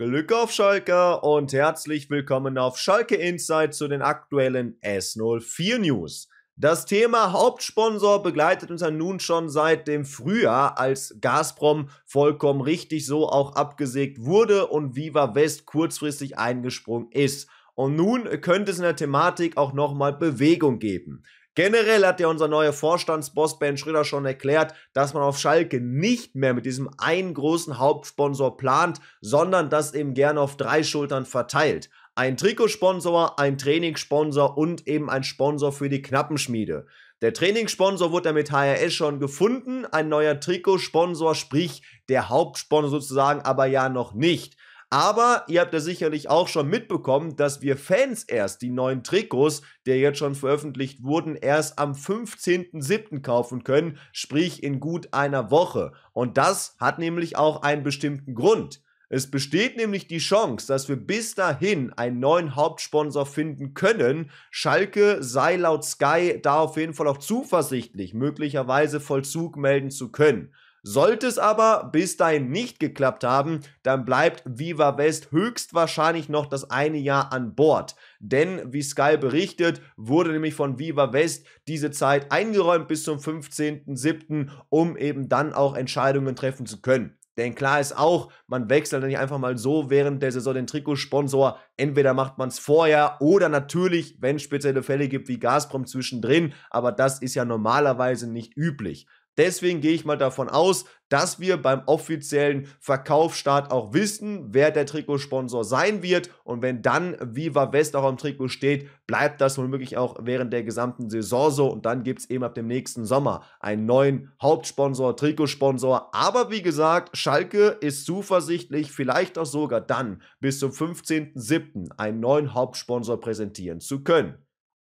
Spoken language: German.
Glück auf Schalke und herzlich willkommen auf Schalke Insight zu den aktuellen S04 News. Das Thema Hauptsponsor begleitet uns ja nun schon seit dem Frühjahr, als Gazprom vollkommen richtig so auch abgesägt wurde und Viva West kurzfristig eingesprungen ist. Und nun könnte es in der Thematik auch nochmal Bewegung geben. Generell hat ja unser neuer Vorstandsboss Ben Schröder schon erklärt, dass man auf Schalke nicht mehr mit diesem einen großen Hauptsponsor plant, sondern das eben gerne auf drei Schultern verteilt. Ein Trikotsponsor, ein Trainingssponsor und eben ein Sponsor für die Knappenschmiede. Der Trainingssponsor wurde damit HRS schon gefunden, ein neuer Trikotsponsor, sprich der Hauptsponsor sozusagen, aber ja noch nicht. Aber ihr habt ja sicherlich auch schon mitbekommen, dass wir Fans erst die neuen Trikots, die jetzt schon veröffentlicht wurden, erst am 15.07. kaufen können, sprich in gut einer Woche. Und das hat nämlich auch einen bestimmten Grund. Es besteht nämlich die Chance, dass wir bis dahin einen neuen Hauptsponsor finden können. Schalke sei laut Sky da auf jeden Fall auch zuversichtlich, möglicherweise Vollzug melden zu können. Sollte es aber bis dahin nicht geklappt haben, dann bleibt Viva West höchstwahrscheinlich noch das eine Jahr an Bord. Denn, wie Sky berichtet, wurde nämlich von Viva West diese Zeit eingeräumt bis zum 15.07., um eben dann auch Entscheidungen treffen zu können. Denn klar ist auch, man wechselt nicht einfach mal so während der Saison den Trikotsponsor. Entweder macht man es vorher oder natürlich, wenn es spezielle Fälle gibt wie Gazprom zwischendrin. Aber das ist ja normalerweise nicht üblich. Deswegen gehe ich mal davon aus, dass wir beim offiziellen Verkaufsstart auch wissen, wer der Trikotsponsor sein wird. Und wenn dann Viva West auch am Trikot steht, bleibt das womöglich auch während der gesamten Saison so. Und dann gibt es eben ab dem nächsten Sommer einen neuen Hauptsponsor, Trikotsponsor. Aber wie gesagt, Schalke ist zuversichtlich, vielleicht auch sogar dann bis zum 15.07. einen neuen Hauptsponsor präsentieren zu können.